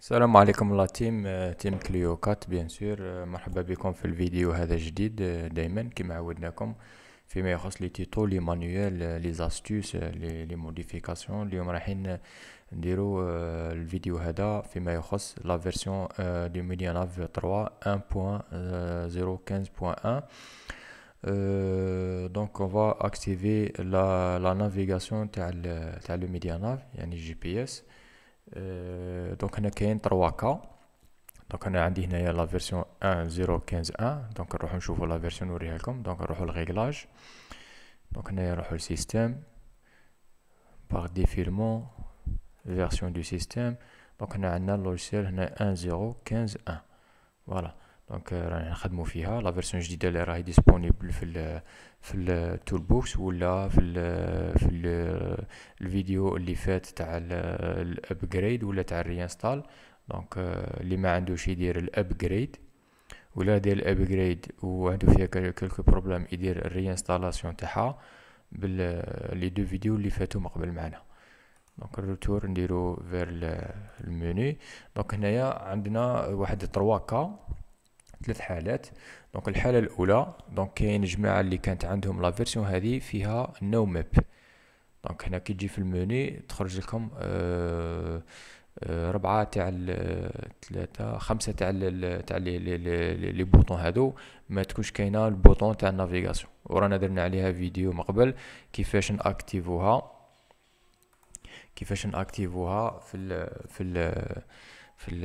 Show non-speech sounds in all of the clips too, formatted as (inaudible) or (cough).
السلام عليكم لا تيم آه، تيم كليو كات بيان سور آه، مرحبا بكم في الفيديو هذا جديد آه، دايما كما عودناكم فيما يخص لي تيتو لي مانيوال لي زاستوس لي موديفيكاسيون اليوم رايحين نديرو الفيديو هذا فيما يخص لا فيرسيون دو ميدياناف 3 1.015.1 Euh, donc on va activer la, la navigation تاع تاع le MediaNav يعني GPS دونك هنا كاين 3 كا دونك انا عندي هنايا لا فيرسيون 1.0.15.1 دونك نروحو نشوفو لا فيرسيون نوريها لكم دونك نروحو للريغلاج دونك هنايا نروحو لسيستيم باغ ديفيلمون فيرسيون دو سيستيم دونك هنا عندنا اللوجيسيال هنا 1.0.15.1 فوالا دونك رانا نخدمو فيها لا فيرسيون جديده اللي راهي ديسپونيبل في ال في التول بوكس ولا في الـ في الـ الفيديو اللي فات تاع الابجريد ولا تاع الريانستال دونك اللي ما عندوش يدير الابجريد ولا دير الابجريد وعندو فيها كلكو بروبليم يدير الريانستالاسيون تاعها بال لي دو فيديو اللي فاتو من قبل معنا دونك الروتور نديرو فير المنيو دونك هنايا عندنا واحد 3 كا ثلاث حالات دونك الحالة الأولى دونك كاين جماعة اللي كانت عندهم لا فيرسيون هذه فيها نو ماب دونك هنا كي تجي في المني تخرج لكم آه آه ربعة تاع ثلاثة خمسة تاع تاع لي بوطون هادو ما تكونش كاينة البوطون تاع النافيغاسيون ورانا درنا عليها فيديو من قبل كيفاش نأكتيفوها كيفاش نأكتيفوها في الـ في الـ في الـ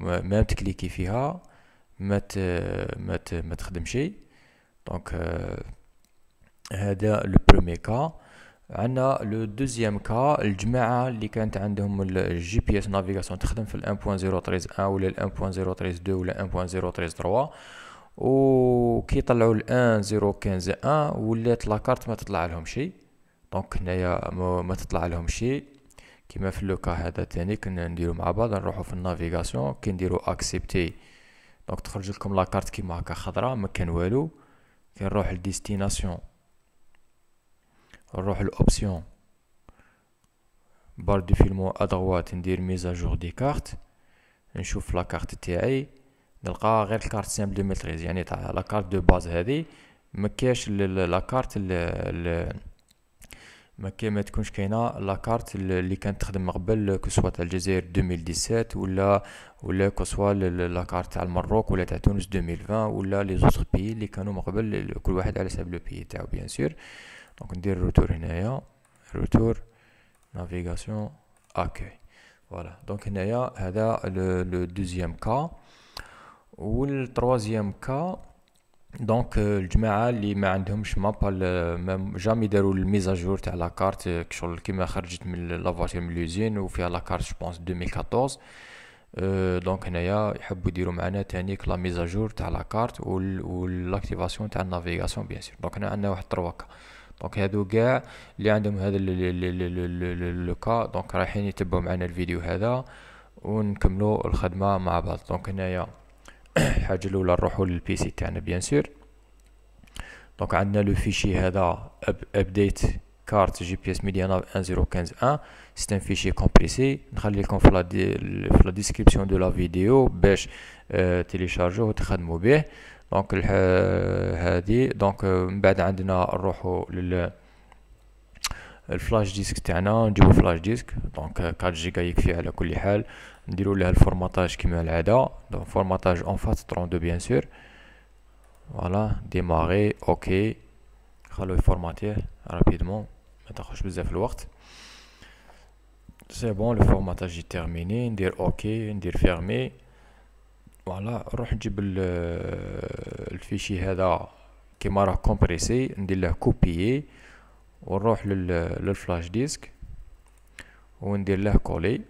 ما تكليكي فيها ما ت... ما, ت... ما تخدم شيء دونك euh, هذا لو برومي كا عندنا لو دوزيام كا الجماعه اللي كانت عندهم الجي بي اس نافيغاسيون تخدم في ال 1.031 ولا ال 1.032 ولا 1.033 وكي طلعوا ال 1.015.1 ولات لاكارت ما تطلع لهم شيء دونك هنايا ما تطلع لهم شيء كيما في لوكا هذا تاني كنديرو مع بعض نروحو في النافيغاسيون كي نديرو اكسبتي دونك تخرج لكم لاكارت كيما هكا خضراء ما كان والو كي نروح لديستيناسيون نروح لاوبسيون بار دو فيلمو ادغوات ندير ميزاجور دي كارت نشوف لاكارت تاعي نلقى غير الكارت سامبل دو ميتريز يعني تاع لاكارت دو باز هذه ما كاش لاكارت ما كاين ما تكونش كاينه لاكارت اللي كانت تخدم قبل كسوا تاع الجزائر 2017 ولا ولا لا لاكارت تاع المروك ولا تاع تونس 2020 ولا لي زوتر بي اللي كانوا قبل كل واحد على حساب لو بي تاعو بيان سور دونك ندير روتور هنايا روتور نافيغاسيون اوكي فوالا دونك هنايا هذا لو دوزيام كا والتروازيام كا دونك الجماعه اللي ما عندهمش ماب جامي داروا الميزاجور تاع لاكارت كشغل كيما خرجت من فواتير من لوزين وفيها لاكارت جو بونس 2014 دونك هنايا يحبوا يديروا معنا تاني لا ميزاجور تاع لاكارت والاكتيفاسيون تاع النافيغاسيون بيان سور دونك هنا عندنا واحد تروكا دونك هادو كاع اللي عندهم هذا لو كا دونك رايحين يتبعوا معنا الفيديو هذا ونكملوا الخدمه مع بعض دونك هنايا الحاجه (clears throat) الاولى نروحو للبي سي تاعنا بيان سور دونك عندنا لو فيشي هذا ابديت كارت جي بي اس ميديانا ناف 10151 سي ان فيشي كومبريسي نخلي لكم في لا في لا ديسكريبسيون دو لا فيديو باش آه، تيليشارجوه وتخدموا به دونك هذه دونك آه، من بعد عندنا نروحو لل الفلاش ديسك تاعنا نجيبو فلاش ديسك دونك 4 جيجا يكفي على كل حال le formatage qui m'a là donc formatage en face 32 bien sûr voilà démarrer ok va le formater rapidement maintenant je plus c'est bon le formatage est terminé on dire ok on dire fermer voilà on va le fichier qui m'a compressé on va le copier on va le flash disk on va le coller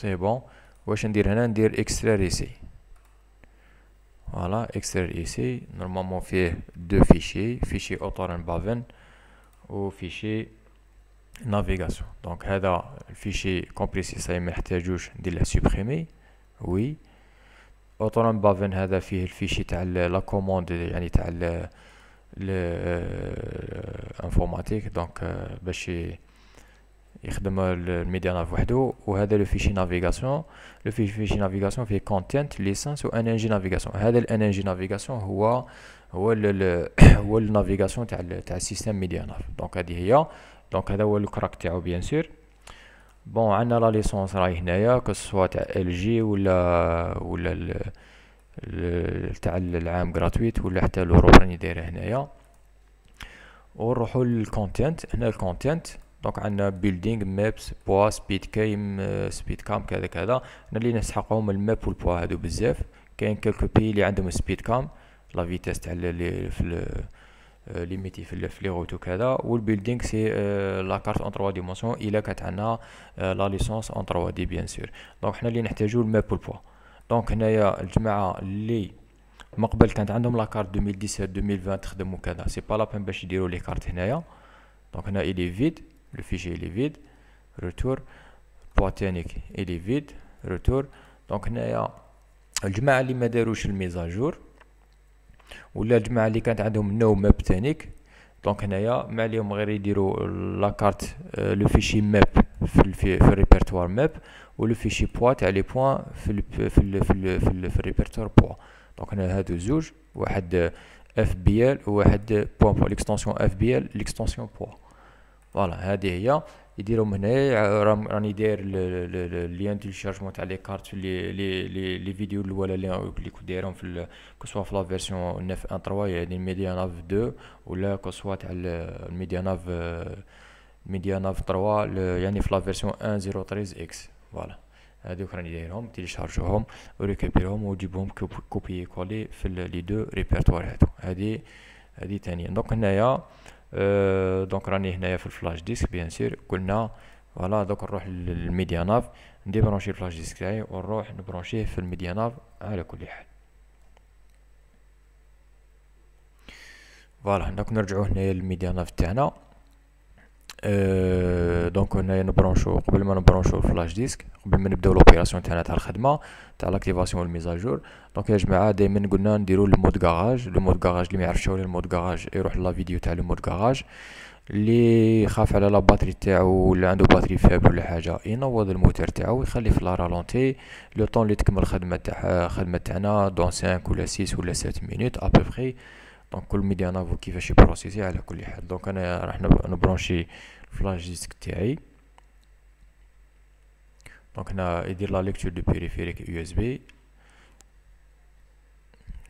C'est bon, je vais dire extraire ici. Voilà, extraire ici. Normalement, on fait deux fichiers fichier Autorum Baven et fichier Navigation. Donc, le fichier Compressé, ça va être juste de le supprimer. Oui. Autorum Baven, il y a le fichier La commande de l'informatique. Euh, Donc, je euh, bah, يخدم الميديا ناف وحده وهذا لو فيشي نافيغاسيون لو فيشي نافيغاسيون فيه كونتنت ليسانس و ان جي نافيغاسيون هذا الان ان جي نافيغاسيون هو هو ال (coughs) هو النافيغاسيون تاع تاع السيستم ميديا ناف دونك هذه هي دونك هذا هو الكراك تاعو بيان سور بون عندنا لا ليسونس راهي هنايا كسوا تاع ال جي ولا ولا تاع العام غراتويت ولا حتى لورو راني دايره هنايا ونروحو للكونتنت هنا الكونتنت دونك عندنا بيلدينغ مابس بوا سبيد كايم سبيد كام كذا كذا انا اللي نسحقهم الماب والبوا هادو بزاف كاين كلكو بي اللي عندهم سبيد كام لا فيتاس تاع لي في ليميتي آه، في لي روت وكذا والبيلدينغ سي لا كارت اون 3 ديمونسيون الا كانت عندنا لا ليسونس اون 3 دي بيان سور دونك حنا اللي نحتاجو الماب والبوا دونك هنايا الجماعه اللي مقبل كانت عندهم لا كارت 2017 2020 تخدم وكذا سي با لابان باش يديروا لي كارت هنايا دونك هنا الي فيد le fichier il est vide retour بواتينيك الي فيد ريتور دونك هنايا الجماعه اللي ما داروش الميزاجور ولا الجماعه اللي كانت عندهم نو ماب تانيك دونك هنايا ما عليهم غير يديروا لاكارت لو فيشي ماب في في الريبرتوار ماب ولو فيشي بوا تاع لي بوان في ال في ال في ال في, ال في الريبرتوار بوا دونك هنا هادو زوج واحد اف بي ال وواحد بوان بوا ليكستونسيون اف بي ال ليكستونسيون بوا فوالا هذه هي يديرهم هنا راني داير الليان ديال الشارجمون تاع لي كارت لي لي لي فيديو الاولى اللي كنت دايرهم في كسوا في لا فيرسيون 913 يعني الميديا ناف 2 ولا كوسوا تاع الميديا ناف ميديا ناف 3 يعني في لا فيرسيون 1013 اكس فوالا هذوك راني دايرهم تيليشارجوهم وريكوبيرهم وجيبهم كوبي كولي في لي دو ريبرتوار هادو هادي هادي ثانيه دونك هنايا دونك راني هنايا في الفلاش ديسك بيان سير قلنا فوالا دوك نروح للميديا ناف نديبرونشي الفلاش ديسك تاعي ونروح نبرونشيه في الميديا ناف على كل حال فوالا دوك نرجعو هنايا للميديا ناف تاعنا أه دونك هنايا نبرونشو قبل ما نبرونشو الفلاش ديسك قبل ما نبداو لوبيراسيون تاعنا تاع الخدمه تاع لاكتيفاسيون والميزاجور دونك يا جماعه دائما قلنا نديرو المود كاراج المود كاراج اللي ما يعرفش هو المود كاراج يروح لا فيديو تاع المود كاراج اللي خاف على لا باتري تاعو ولا عنده باتري فابل ولا حاجه ينوض الموتور تاعو ويخلي في لا رالونتي لو طون اللي تكمل الخدمه تاع الخدمه تاعنا دون 5 ولا 6 ولا 7 مينوت ابوبخي دونك كل ميديا نافو كيفاش يبروسيسي على كل حال دونك انا راح نبرونشي الفلاش ديسك تاعي دونك هنا يدير لا ليكتور دو بيريفيريك يو اس بي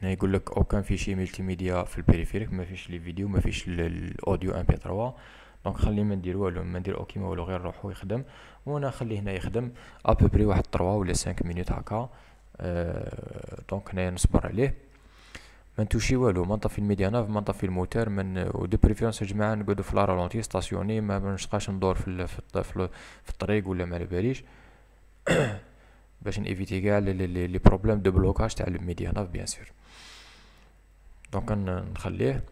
هنا يقول لك اوكان فيشي ملتي ميديا في البيريفيريك ما فيش لي فيديو ما فيش الاوديو ام بي 3 دونك خلي ما ندير والو ما ندير اوكي ما والو غير نروحو يخدم وانا نخليه هنا يخدم ابوبري واحد 3 ولا 5 مينوت هكا أه دونك هنايا نصبر عليه ما نتوشي والو ما نطفي الميدياناف ما نطفي الموتور من دو بريفيرونس يا جماعه نقعدو في لارالونتي ستاسيوني ما نشقاش ندور في في, في الطريق ولا ما على باليش (coughs) باش نيفيتي كاع لي بروبليم دو بلوكاج تاع الميدياناف بيان سور دونك نخليه هادي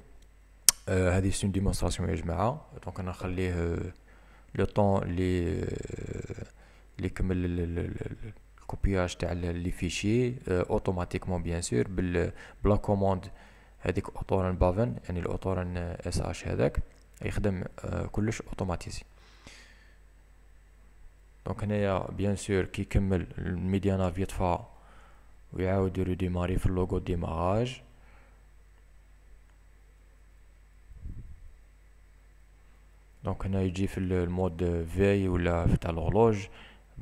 آه، هذه سون ديمونستراسيون يا جماعه دونك انا نخليه لو آه، طون لي آه، لي كمل كوبياج تاع لي فيشي اوتوماتيكمون بيان سور بلا كوموند هذيك اوتورن بافن يعني الاوتورن اس اش هذاك يخدم euh, كلش اوتوماتيزي دونك هنايا بيان سور كي يكمل الميديا ناف يطفى ويعاود يرو ديماري في اللوغو ديماراج دونك هنا يجي في المود في ولا تاع لورلوج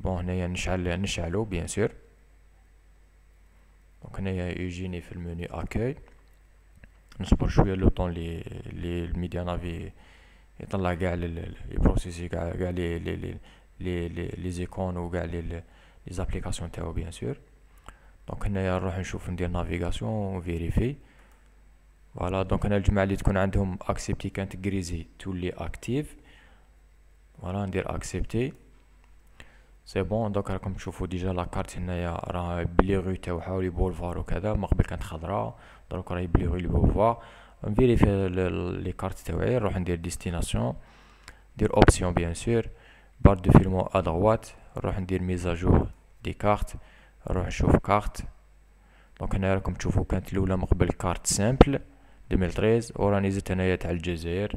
بون هنايا نشعل نشعلو بيان سور دونك هنايا يجيني في المنيو اكاي نصبر شويه لو طون لي لي الميديا نافي يطلع كاع لي كاع كاع لي لي لي لي لي زيكون وكاع لي لي زابليكاسيون تاعو بيان سور دونك هنايا نروح نشوف ندير نافيغاسيون فيريفي فوالا دونك هنا الجماعه اللي تكون عندهم اكسبتي كانت غريزي تولي اكتيف فوالا ندير اكسبتي سي بون دوك راكم تشوفوا ديجا لاكارت هنايا راه بلي تاعو لي بولفار وكذا ما قبل كانت خضراء دروك راهي بلي لي بولفار نفيريفي لي كارت تاوعي نروح ندير ديستيناسيون ندير اوبسيون بيان سور بار دو فيلمون ا دروات نروح ندير ميزاجور دي كارت نروح نشوف كارت دونك هنا راكم تشوفوا كانت الاولى مقبل كارت سامبل 2013 وراني زدت هنايا تاع الجزائر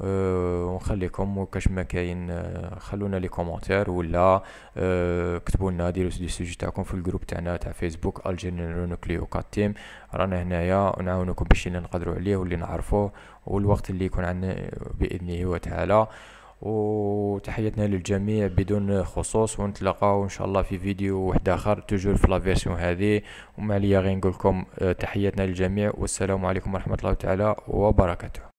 أه ونخليكم وكاش ما كاين آه، خلونا لي كومونتير ولا أه كتبوا لنا ديروا دي سوجي تاعكم في الجروب تاعنا تاع فيسبوك الجيريان نوكليو كاتيم تيم رانا هنايا نعاونوكم باش اللي نقدروا عليه واللي نعرفوه والوقت اللي يكون عندنا باذنه وتعالى وتحياتنا للجميع بدون خصوص ونتلاقاو ان شاء الله في فيديو واحد اخر توجور في لا فيرسيون هذه وما عليا غير نقول لكم آه، تحياتنا للجميع والسلام عليكم ورحمه الله تعالى وبركاته